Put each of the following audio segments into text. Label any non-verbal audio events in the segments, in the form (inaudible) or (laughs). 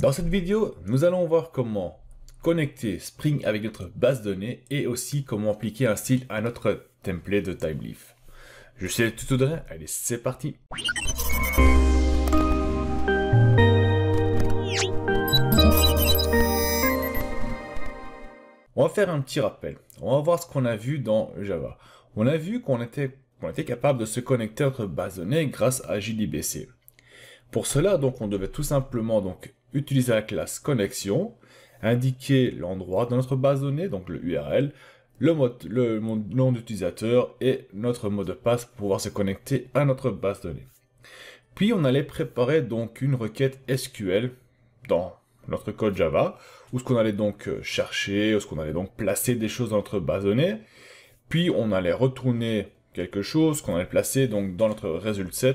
Dans cette vidéo, nous allons voir comment connecter Spring avec notre base de données et aussi comment appliquer un style à notre template de leaf Je sais tout de allez c'est parti On va faire un petit rappel, on va voir ce qu'on a vu dans Java. On a vu qu'on était, était, capable de se connecter à notre base de données grâce à JDBC. Pour cela, donc, on devait tout simplement donc utiliser la classe connexion, indiquer l'endroit dans notre base de donc le URL, le, mode le nom d'utilisateur et notre mot de passe pour pouvoir se connecter à notre base donnée. Puis on allait préparer donc une requête SQL dans notre code Java, où ce qu'on allait donc euh, chercher, où ce qu'on allait donc placer des choses dans notre base de Puis on allait retourner quelque chose qu'on allait placer donc dans notre résultat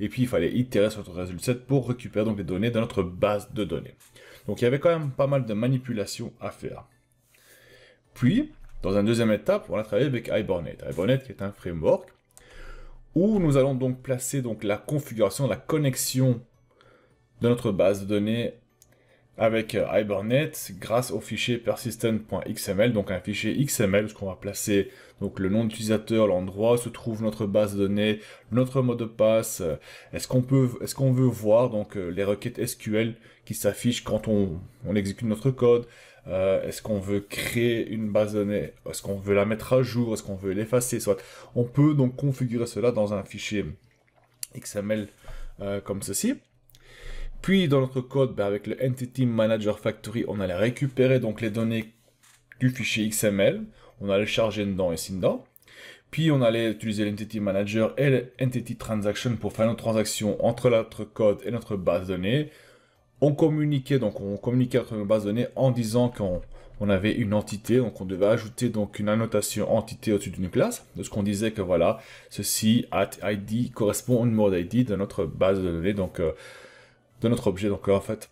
et puis il fallait itérer sur notre result pour récupérer donc les données dans notre base de données. Donc il y avait quand même pas mal de manipulations à faire. Puis, dans une deuxième étape, on a travaillé avec Hibernate. Hibernate qui est un framework où nous allons donc placer donc la configuration, la connexion de notre base de données avec euh, Hibernate grâce au fichier persistent.xml, donc un fichier XML où on va placer donc le nom d'utilisateur, l'endroit où se trouve notre base de données, notre mot de passe. Euh, est-ce qu'on peut, est-ce qu'on veut voir donc euh, les requêtes SQL qui s'affichent quand on, on, exécute notre code Est-ce qu'on veut créer une base de données Est-ce qu'on veut la mettre à jour Est-ce qu'on veut l'effacer Soit on peut donc configurer cela dans un fichier XML comme ceci. Puis dans notre code, bah, avec le Entity Manager Factory, on allait récupérer donc les données du fichier XML, on allait charger dedans et dedans. Puis on allait utiliser l'Entity Manager et l'Entity Transaction pour faire une transaction entre notre code et notre base de données. On communiquait, donc on communiquait entre nos bases de données en disant qu'on on avait une entité, donc on devait ajouter donc une annotation entité au-dessus d'une classe, de ce qu'on disait que voilà, ceci at ID correspond au numéro d'ID de notre base de données, donc euh, de notre objet donc en fait.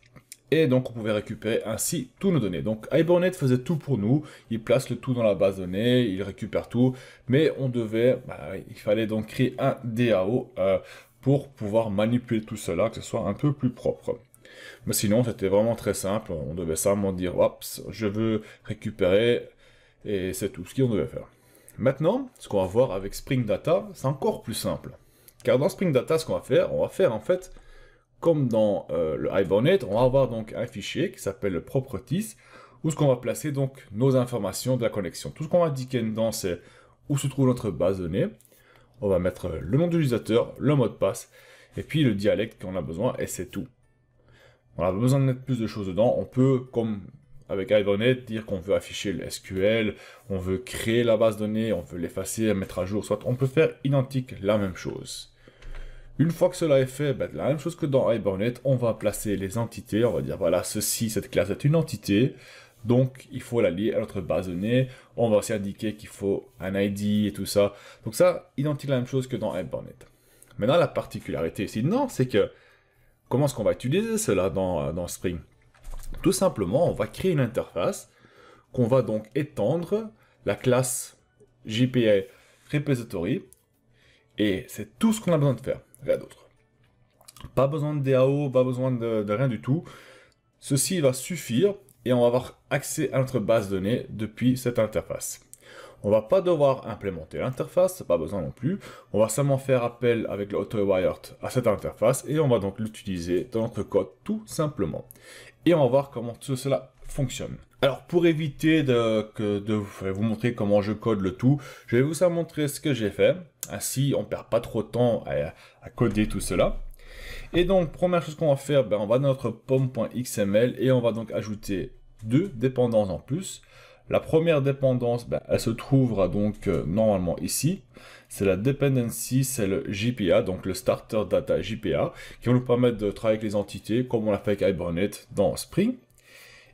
Et donc on pouvait récupérer ainsi tous nos données. Donc Hibernate faisait tout pour nous, il place le tout dans la base de données, il récupère tout, mais on devait, bah, il fallait donc créer un DAO euh, pour pouvoir manipuler tout cela, que ce soit un peu plus propre. Mais sinon, c'était vraiment très simple. On devait simplement dire, oups je veux récupérer, et c'est tout ce qu'on devait faire. Maintenant, ce qu'on va voir avec Spring Data, c'est encore plus simple. Car dans Spring Data, ce qu'on va faire, on va faire en fait comme dans euh, le on va avoir donc un fichier qui s'appelle le properties, où ce qu'on va placer donc nos informations de la connexion. Tout ce qu'on va indiquer dedans, c'est où se trouve notre base de données. On va mettre le nom de le mot de passe, et puis le dialecte qu'on a besoin, et c'est tout. On a besoin de mettre plus de choses dedans. On peut, comme avec iBonnet, dire qu'on veut afficher le SQL, on veut créer la base de données, on veut l'effacer, mettre à jour, soit on peut faire identique la même chose. Une fois que cela est fait, ben, la même chose que dans Hibernate, on va placer les entités, on va dire voilà, ceci, cette classe est une entité, donc il faut la lier à notre base de données, on va aussi indiquer qu'il faut un ID et tout ça. Donc ça, identique la même chose que dans Hibernate. Maintenant, la particularité ici, non, c'est que comment est-ce qu'on va utiliser cela dans, euh, dans Spring Tout simplement, on va créer une interface qu'on va donc étendre la classe JPA Repository, et c'est tout ce qu'on a besoin de faire. Pas besoin de DAO, pas besoin de, rien du tout. Ceci va suffire et on va avoir accès à notre base de données depuis cette interface. On va pas devoir implémenter l'interface, pas besoin non plus. On va seulement faire appel avec wire à cette interface et on va donc l'utiliser dans notre code tout simplement. Et on va voir comment tout cela fonctionne. Alors pour éviter de, vous montrer comment je code le tout, je vais vous montrer ce que j'ai fait. Ainsi, on perd pas trop de temps à, coder tout cela. Et donc, première chose qu'on va faire, ben, on va dans notre pom.xml et on va donc ajouter deux dépendances en plus. La première dépendance, ben, elle se trouvera donc euh, normalement ici. C'est la dependency, c'est le JPA, donc le Starter Data JPA, qui va nous permettre de travailler avec les entités, comme on l'a fait avec Hibernate dans Spring.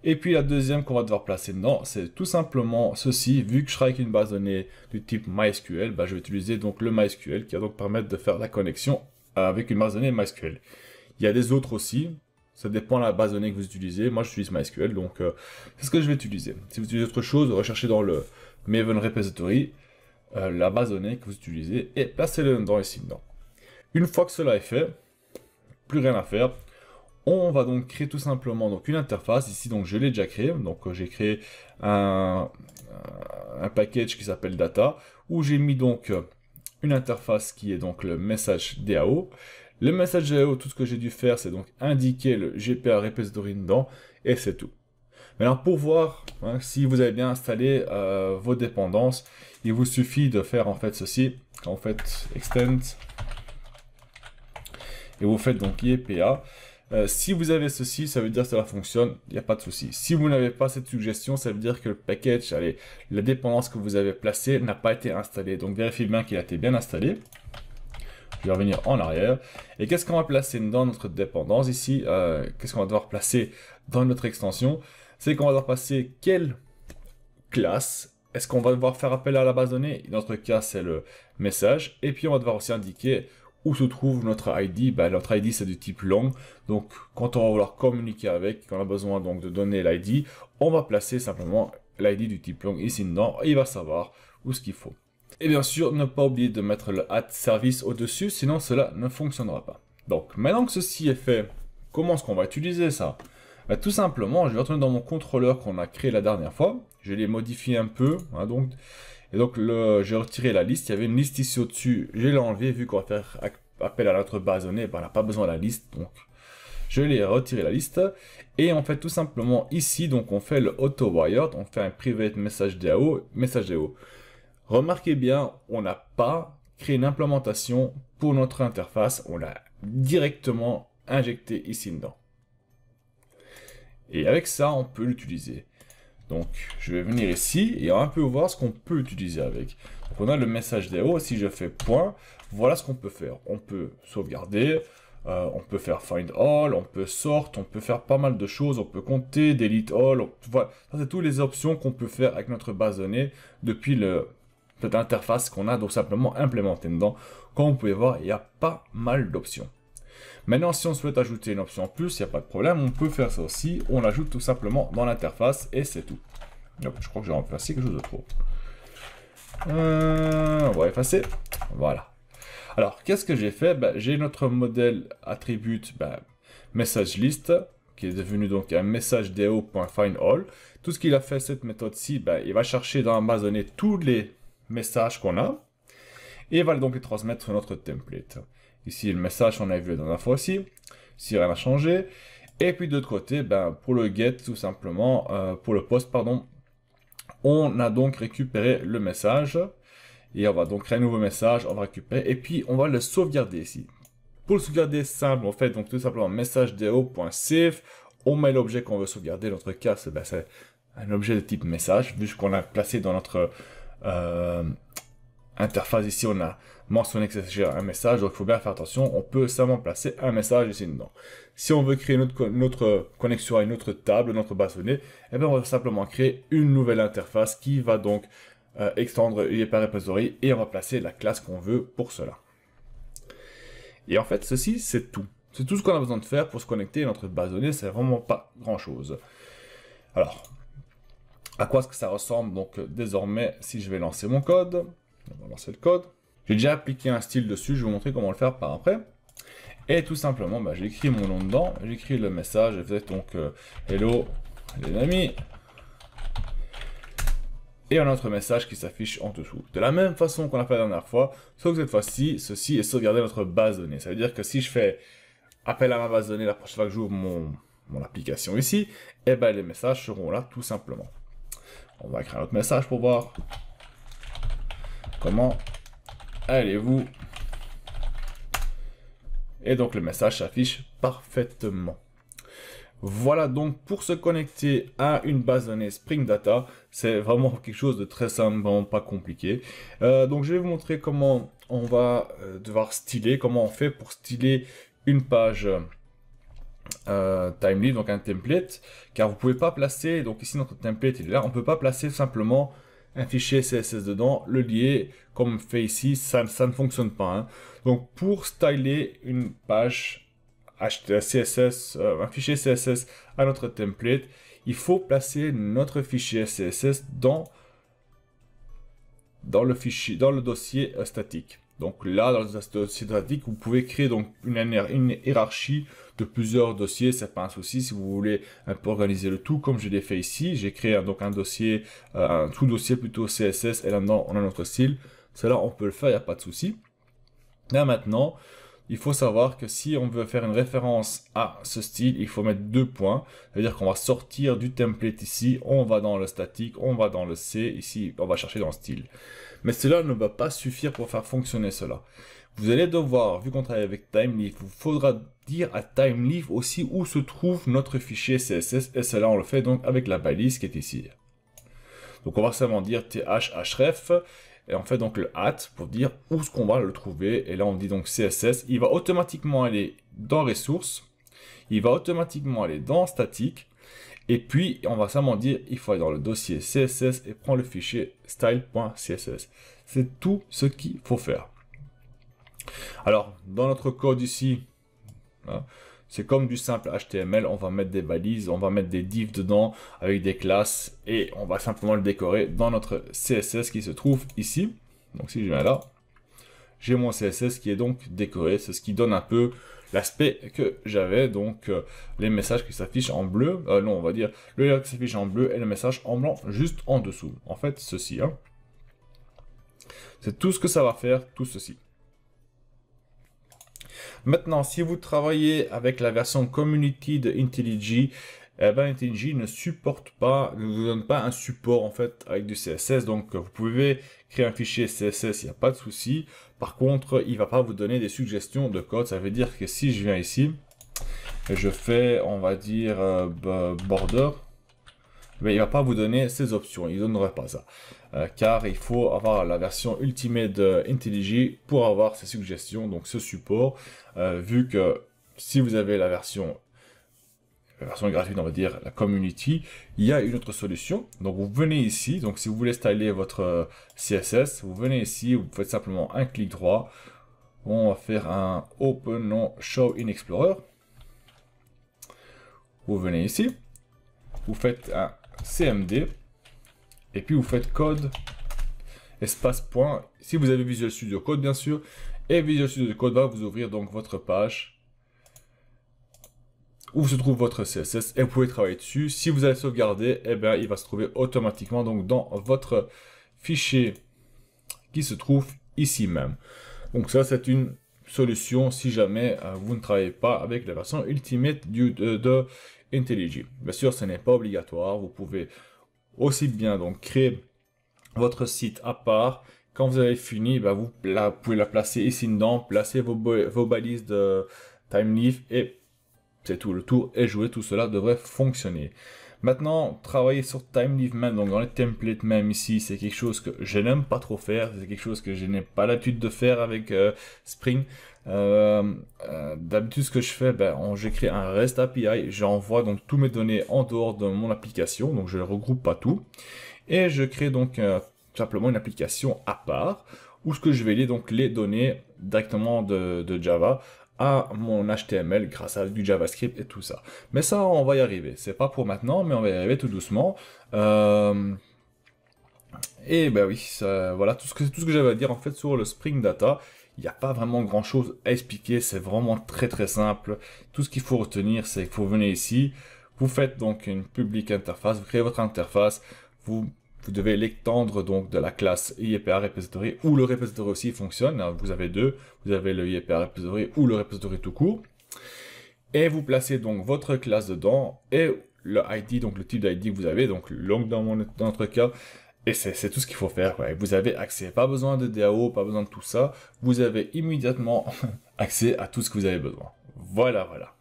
Et puis la deuxième qu'on va devoir placer dedans, c'est tout simplement ceci, vu que je travaille avec une base de données du type MySQL, bah, je vais utiliser donc le MySQL qui va donc permettre de faire la connexion avec une base de données MySQL. Il y a des autres aussi, ça dépend de la base de données que vous utilisez. Moi, j'utilise MySQL, donc euh, c'est ce que je vais utiliser. Si vous utilisez autre chose, recherchez dans le Maven Repository euh, la base de que vous utilisez et placez-le dans ici dedans. Une fois que cela est fait, plus rien à faire. On va donc créer tout simplement donc une interface. Ici, donc je l'ai déjà créé Donc euh, j'ai créé un, package qui s'appelle data où j'ai mis donc euh, une interface qui est donc le message DAO. Le message DAO, tout ce que j'ai dû faire, c'est donc indiquer le GPA repository dedans et c'est tout. Maintenant, pour voir hein, si vous avez bien installé euh, vos dépendances, il vous suffit de faire en fait ceci. En fait, extend et vous faites donc IPA. E euh, si vous avez ceci, ça veut dire que cela fonctionne, il n'y a pas de souci. Si vous n'avez pas cette suggestion, ça veut dire que le package, la dépendance que vous avez placée n'a pas été installée. Donc vérifiez bien qu'il a été bien installé. Je vais revenir en arrière. Et qu'est-ce qu'on va placer dans notre dépendance ici euh, Qu'est-ce qu'on va devoir placer dans notre extension C'est qu'on va devoir passer quelle classe est-ce qu'on va devoir faire appel à la base donnée Dans notre cas, c'est le message. Et puis, on va devoir aussi indiquer où se trouve notre ID bah, Notre ID, c'est du type long. Donc, quand on va vouloir communiquer avec, quand on a besoin donc, de donner l'ID, on va placer simplement l'ID du type long ici dedans et il va savoir où ce qu'il faut. Et bien sûr, ne pas oublier de mettre le at service au-dessus, sinon cela ne fonctionnera pas. Donc, maintenant que ceci est fait, comment est-ce qu'on va utiliser ça bah, Tout simplement, je vais retourner dans mon contrôleur qu'on a créé la dernière fois. Je l'ai modifié un peu, hein, donc et donc, j'ai retiré la liste. Il y avait une liste ici au-dessus. Je l'ai enlevée vu qu'on va faire appel à notre base ben, on n'a pas besoin de la liste. Donc, je l'ai retiré la liste. Et en fait tout simplement ici. Donc, on fait le auto-wired. On fait un private message DAO. Message DAO. Remarquez bien, on n'a pas créé une implémentation pour notre interface. On l'a directement injecté ici dedans. Et avec ça, on peut l'utiliser. Donc, je vais venir ici et on peu voir ce qu'on peut utiliser avec. Donc, on a le message hauts, Si je fais point, voilà ce qu'on peut faire. On peut sauvegarder, euh, on peut faire find all, on peut sort, on peut faire pas mal de choses, on peut compter, delete all. Voilà, ça c'est toutes les options qu'on peut faire avec notre base donnée depuis le, cette interface qu'on a donc simplement implémentée dedans. Comme vous pouvez voir, il y a pas mal d'options. Maintenant, si on souhaite ajouter une option en plus, il n'y a pas de problème. On peut faire ça aussi. On l'ajoute tout simplement dans l'interface et c'est tout. je crois que j'ai remplacé quelque chose de trop. Euh, on va effacer. Voilà. Alors, qu'est-ce que j'ai fait ben, J'ai notre modèle attribute ben, message list qui est devenu donc un message do.findAll. Tout ce qu'il a fait cette méthode-ci, ben, il va chercher dans données tous les messages qu'on a et il va donc les transmettre notre template. Ici, le message on a vu la dernière fois aussi, si rien n'a changé. Et puis de l'autre côté, ben, pour le get, tout simplement, euh, pour le post, pardon, on a donc récupéré le message. Et on va donc créer un nouveau message, on va récupérer, et puis on va le sauvegarder ici. Pour le sauvegarder, simple, on fait donc tout simplement message on met l'objet qu'on veut sauvegarder, dans notre cas, c'est ben, un objet de type message, vu qu'on a placé dans notre... Euh, interface ici, on a mentionné que c'est un message, donc il faut bien faire attention, on peut simplement placer un message ici dedans. Si on veut créer notre, notre euh, connexion à une autre table, notre base de données, eh bien on va simplement créer une nouvelle interface qui va donc euh, extendre par Repository et on va placer la classe qu'on veut pour cela. Et en fait, ceci, c'est tout. C'est tout ce qu'on a besoin de faire pour se connecter à notre base de données, c'est vraiment pas grand-chose. Alors, à quoi est-ce que ça ressemble donc euh, désormais si je vais lancer mon code on va lancer le code. J'ai déjà appliqué un style dessus, je vais vous montrer comment le faire par après. Et tout simplement, bah, j'écris mon nom dedans, j'écris le message, et vous donc euh, Hello les amis. Et un autre message qui s'affiche en dessous. De la même façon qu'on a fait la dernière fois, sauf que cette fois-ci, ceci est sauvegarder notre base de Ça veut dire que si je fais appel à ma base de la prochaine fois que j'ouvre mon, application ici, et eh ben, les messages seront là tout simplement. On va écrire un autre message pour voir. Comment allez-vous Et donc le message s'affiche parfaitement. Voilà donc pour se connecter à une base de données Spring Data, c'est vraiment quelque chose de très simple, pas compliqué. Euh, donc je vais vous montrer comment on va euh, devoir styler, comment on fait pour styler une page euh, timely, donc un template, car vous pouvez pas placer, donc ici notre template il est là, on ne peut pas placer simplement un fichier CSS dedans, le lier, comme fait ici, ça, ne fonctionne pas. Hein. Donc pour styler une page CSS, euh, un fichier CSS à notre template, il faut placer notre fichier CSS dans, dans, le, fichier, dans le dossier euh, statique. Donc là, dans le dossier statique, vous pouvez créer donc une, une hiérarchie plusieurs dossiers, c'est pas un souci. Si vous voulez un peu organiser le tout, comme je l'ai fait ici, j'ai créé hein, donc un dossier, euh, un tout dossier plutôt CSS, et là-dedans, on a notre style. Cela, on peut le faire, il n'y a pas de souci. Là, maintenant, il faut savoir que si on veut faire une référence à ce style, il faut mettre deux points. C'est-à-dire qu'on va sortir du template ici, on va dans le statique, on va dans le C, ici, on va chercher dans le style. Mais cela ne va pas suffire pour faire fonctionner cela. Vous allez devoir, vu qu'on travaille avec TimeLeaf, vous faudra dire à TimeLeaf aussi où se trouve notre fichier CSS, et cela on le fait donc avec la balise qui est ici. Donc on va simplement dire href. et on fait donc le at pour dire où ce qu'on va le trouver, et là on dit donc CSS, il va automatiquement aller dans ressources, il va automatiquement aller dans statique, et puis, on va simplement dire, il faut aller dans le dossier CSS et prendre le fichier style.css. C'est tout ce qu'il faut faire. Alors, dans notre code ici, hein, c'est comme du simple HTML, on va mettre des balises, on va mettre des divs dedans avec des classes et on va simplement le décorer dans notre CSS qui se trouve ici. Donc si je viens là, j'ai mon CSS qui est donc décoré, c'est ce qui donne un peu l'aspect que j'avais, donc euh, les messages qui s'affichent en bleu, euh, non on va dire le lien qui s'affiche en bleu et le message en blanc juste en dessous. En fait ceci, hein. c'est tout ce que ça va faire, tout ceci. Maintenant, si vous travaillez avec la version community de IntelliJ, eh ben, IntelliJ ne supporte pas, ne vous donne pas un support en fait avec du CSS. Donc vous pouvez créer un fichier CSS, il n'y a pas de souci. Par contre, il ne va pas vous donner des suggestions de code. Ça veut dire que si je viens ici, et je fais, on va dire, euh, border mais il ne va pas vous donner ces options, il ne donnera pas ça. Euh, car il faut avoir la version Ultimate IntelliJ pour avoir ces suggestions, donc ce support, euh, vu que si vous avez la version la version gratuite, on va dire, la community, il y a une autre solution. Donc, vous venez ici. Donc, si vous voulez installer votre euh, CSS, vous venez ici, vous faites simplement un clic droit. On va faire un Open non Show in Explorer. Vous venez ici. Vous faites un CMD. Et puis vous faites code espace point. Si vous avez Visual Studio Code, bien sûr. Et Visual Studio Code va vous ouvrir donc votre page où se trouve votre CSS et vous pouvez travailler dessus. Si vous allez sauvegarder, et eh bien, il va se trouver automatiquement donc dans votre fichier qui se trouve ici même. Donc ça, c'est une solution si jamais euh, vous ne travaillez pas avec la version Ultimate du, euh, de intelligible. Bien sûr, ce n'est pas obligatoire. Vous pouvez aussi bien donc créer votre site à part. Quand vous avez fini, bah, vous la, pouvez la placer ici dedans, placer vos, vos balises de Time Leaf et c'est tout. Le tour est joué. Tout cela devrait fonctionner. Maintenant, travailler sur Time donc dans les templates même ici, c'est quelque chose que je n'aime pas trop faire, c'est quelque chose que je n'ai pas l'habitude de faire avec euh, Spring. Euh, euh, d'habitude, ce que je fais, ben, j'écris un REST API, j'envoie donc tous mes données en dehors de mon application, donc je ne regroupe pas tout, et je crée donc simplement une application à part où ce que je vais lire donc les données directement de Java mon HTML grâce à du JavaScript et tout ça. Mais ça, on va y arriver. C'est pas pour maintenant, mais on va y arriver tout doucement. Euh, et ben oui, voilà tout ce que, tout ce que j'avais à dire en fait sur le Spring Data. Il n'y a pas vraiment grand chose à expliquer, c'est vraiment très très simple. Tout ce qu'il faut retenir, c'est qu'il faut venir ici, vous faites donc une public interface, vous créez votre interface, vous vous devez l'étendre donc de la classe IEPA repository où le repository aussi fonctionne. Hein, vous avez deux, vous avez le IEPA repository ou le repository tout court. Et vous placez donc votre classe dedans et le ID, donc le type d'ID que vous avez, donc long dans, mon, notre cas, et c'est tout ce qu'il faut faire. Vous avez accès, pas besoin de DAO, pas besoin de tout ça. Vous avez immédiatement (laughs) accès à tout ce que vous avez besoin. Voilà, voilà.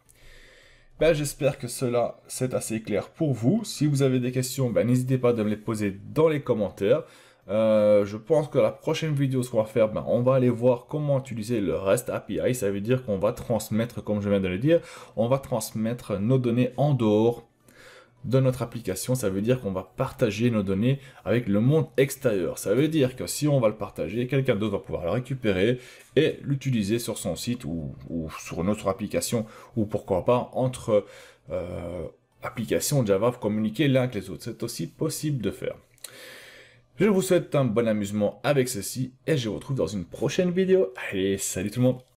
Ben, J'espère que cela, c'est assez clair pour vous. Si vous avez des questions, bah, n'hésitez pas de me les poser dans les commentaires. Euh, je pense que la prochaine vidéo, ce qu'on va faire, ben, on va aller voir comment utiliser le REST API. Ça veut dire qu'on va transmettre, comme je viens de le dire, on va transmettre nos données en dehors de notre application, ça veut dire qu'on va partager nos données avec le monde extérieur. Ça veut dire que si on va le partager, quelqu'un d'autre va pouvoir le récupérer et l'utiliser sur son site ou, sur notre application ou pourquoi pas entre euh, applications Java pour communiquer l'un avec les autres. C'est aussi possible de faire. Je vous souhaite un bon amusement avec ceci et je vous retrouve dans une prochaine vidéo. Allez, salut tout le monde